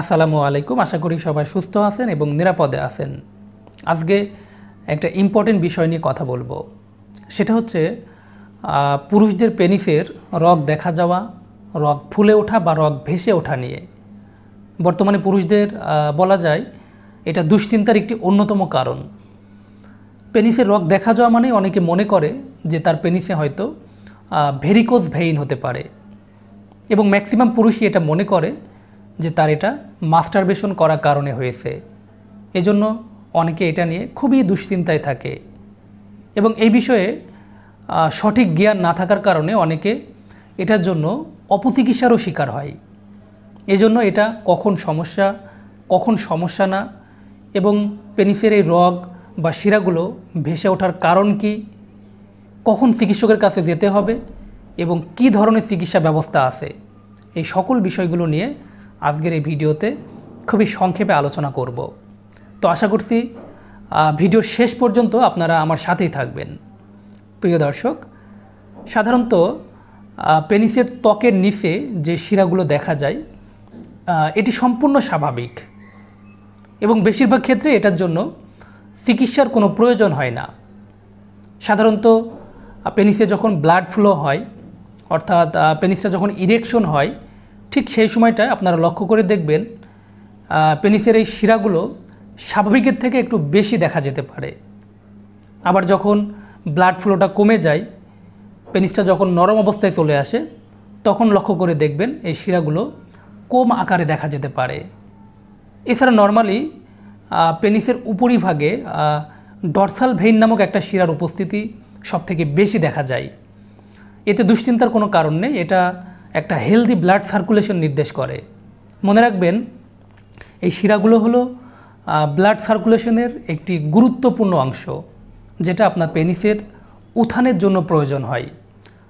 আসসালামু আলাইকুম আশা করি সবাই সুস্থ আছেন এবং নিরাপদে আছেন আজকে একটা ইম্পর্টেন্ট বিষয় নিয়ে কথা বলবো সেটা হচ্ছে পুরুষদের পেনিসের রগ দেখা যাওয়া রগ ফুলে ওঠা বা রগ ভেসে ওঠা নিয়ে বর্তমানে পুরুষদের বলা যায় এটা দুশ্চিন্তার একটি অন্যতম কারণ পেনিসের রগ দেখা যাওয়া মানে অনেকে মনে করে যে তার পেনিসে হয়তো ভেরিকোজ ভেইন হতে পারে এবং ম্যাক্সিমাম পুরুষই এটা মনে করে যে তার এটা মাস্টারবেশন করার কারণে হয়েছে এজন্য অনেকে এটা নিয়ে খুবই দুশ্চিন্তায় থাকে এবং এই বিষয়ে সঠিক জ্ঞান না থাকার কারণে অনেকে এটার জন্য অপচিকিৎসারও শিকার হয় এজন্য এটা কখন সমস্যা কখন সমস্যা না এবং পেনিসের এই রগ বা শিরাগুলো ভেসে ওঠার কারণ কি কখন চিকিৎসকের কাছে যেতে হবে এবং কি ধরনের চিকিৎসা ব্যবস্থা আছে এই সকল বিষয়গুলো নিয়ে আজকের এই ভিডিওতে খুবই সংক্ষেপে আলোচনা করব তো আশা করছি ভিডিওর শেষ পর্যন্ত আপনারা আমার সাথেই থাকবেন প্রিয় দর্শক সাধারণত পেনিসের ত্বকের নিচে যে শিরাগুলো দেখা যায় এটি সম্পূর্ণ স্বাভাবিক এবং বেশিরভাগ ক্ষেত্রে এটার জন্য চিকিৎসার কোনো প্রয়োজন হয় না সাধারণত পেনিসে যখন ব্লাড ফ্লো হয় অর্থাৎ পেনিসটা যখন ইরেকশন হয় ঠিক সেই সময়টায় আপনারা লক্ষ্য করে দেখবেন পেনিসের এই শিরাগুলো স্বাভাবিকের থেকে একটু বেশি দেখা যেতে পারে আবার যখন ব্লাড ফ্লোটা কমে যায় পেনিসটা যখন নরম অবস্থায় চলে আসে তখন লক্ষ্য করে দেখবেন এই শিরাগুলো কম আকারে দেখা যেতে পারে এছাড়া নর্মালি পেনিসের উপরিভাগে ডরসাল ভেইন নামক একটা শিরার উপস্থিতি সবথেকে বেশি দেখা যায় এতে দুশ্চিন্তার কোনো কারণ নেই এটা একটা হেলদি ব্লাড সার্কুলেশন নির্দেশ করে মনে রাখবেন এই শিরাগুলো হলো ব্লাড সার্কুলেশনের একটি গুরুত্বপূর্ণ অংশ যেটা আপনার পেনিসের উত্থানের জন্য প্রয়োজন হয়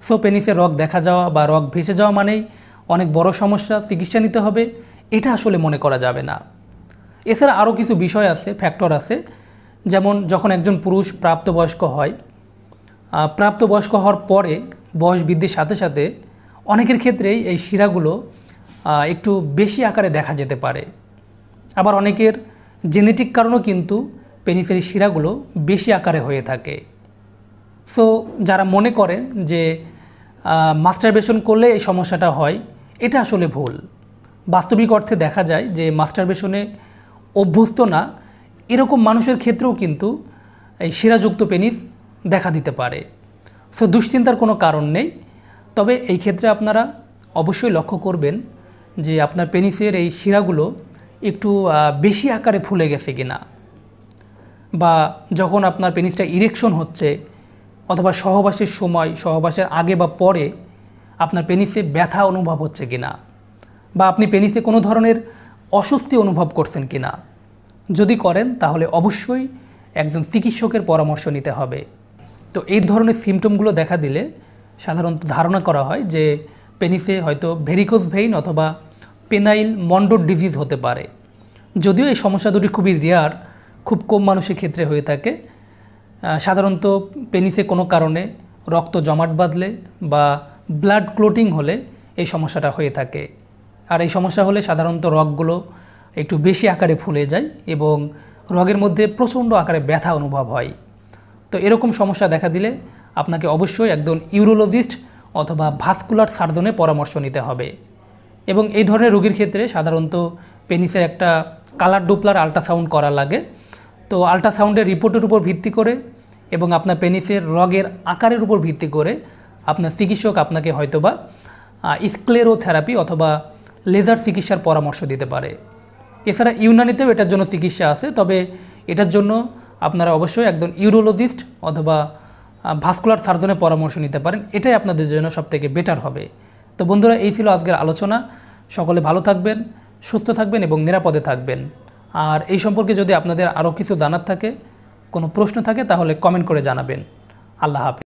সো পেনিসের রক দেখা যাওয়া বা রক ভেসে যাওয়া মানেই অনেক বড় সমস্যা চিকিৎসা নিতে হবে এটা আসলে মনে করা যাবে না এছাড়া আরও কিছু বিষয় আছে ফ্যাক্টর আছে যেমন যখন একজন পুরুষ প্রাপ্তবয়স্ক হয় প্রাপ্তবয়স্ক হওয়ার পরে বয়স বৃদ্ধির সাথে সাথে অনেকের ক্ষেত্রেই এই শিরাগুলো একটু বেশি আকারে দেখা যেতে পারে আবার অনেকের জেনেটিক কারণেও কিন্তু পেনিসের শিরাগুলো বেশি আকারে হয়ে থাকে সো যারা মনে করেন যে মাস্টারবেশন করলে এই সমস্যাটা হয় এটা আসলে ভুল বাস্তবিক অর্থে দেখা যায় যে মাস্টারবেশনে অভ্যস্ত না এরকম মানুষের ক্ষেত্রেও কিন্তু এই শিরাযুক্ত পেনিস দেখা দিতে পারে সো দুশ্চিন্তার কোনো কারণ নেই তবে এই ক্ষেত্রে আপনারা অবশ্যই লক্ষ্য করবেন যে আপনার পেনিসের এই শিরাগুলো একটু বেশি আকারে ফুলে গেছে কিনা বা যখন আপনার পেনিসটা ইরেকশন হচ্ছে অথবা সহবাসের সময় সহবাসের আগে বা পরে আপনার পেনিসে ব্যথা অনুভব হচ্ছে কি না বা আপনি পেনিসে কোনো ধরনের অস্বস্তি অনুভব করছেন কি না যদি করেন তাহলে অবশ্যই একজন চিকিৎসকের পরামর্শ নিতে হবে তো এই ধরনের সিমটমগুলো দেখা দিলে সাধারণত ধারণা করা হয় যে পেনিসে হয়তো ভেরিকোস ভেইন অথবা পেনাইল মন্ডোর ডিজিজ হতে পারে যদিও এই সমস্যা দুটি খুবই রেয়ার খুব কম মানুষের ক্ষেত্রে হয়ে থাকে সাধারণত পেনিসে কোনো কারণে রক্ত জমাট বাঁধলে বা ব্লাড ক্লোটিং হলে এই সমস্যাটা হয়ে থাকে আর এই সমস্যা হলে সাধারণত রগগুলো একটু বেশি আকারে ফুলে যায় এবং রগের মধ্যে প্রচণ্ড আকারে ব্যথা অনুভব হয় তো এরকম সমস্যা দেখা দিলে আপনাকে অবশ্যই একজন ইউরোলজিস্ট অথবা ভাস্কুলার সার্জনের পরামর্শ নিতে হবে এবং এই ধরনের রোগীর ক্ষেত্রে সাধারণত পেনিসের একটা কালার ডুপলার আল্ট্রাসাউন্ড করা লাগে তো আল্ট্রাসাউন্ডের রিপোর্টের উপর ভিত্তি করে এবং আপনার পেনিসের রগের আকারের উপর ভিত্তি করে আপনার চিকিৎসক আপনাকে হয়তোবা স্ক্লেরোথেরাপি অথবা লেজার চিকিৎসার পরামর্শ দিতে পারে এছাড়া ইউনানিতেও এটার জন্য চিকিৎসা আছে তবে এটার জন্য আপনারা অবশ্যই একজন ইউরোলজিস্ট অথবা ভাস্কুলার সার্জনের পরামর্শ নিতে পারেন এটাই আপনাদের জন্য সবথেকে বেটার হবে তো বন্ধুরা এই ছিল আজকের আলোচনা সকলে ভালো থাকবেন সুস্থ থাকবেন এবং নিরাপদে থাকবেন আর এই সম্পর্কে যদি আপনাদের আরও কিছু জানার থাকে কোনো প্রশ্ন থাকে তাহলে কমেন্ট করে জানাবেন আল্লাহ হাফিজ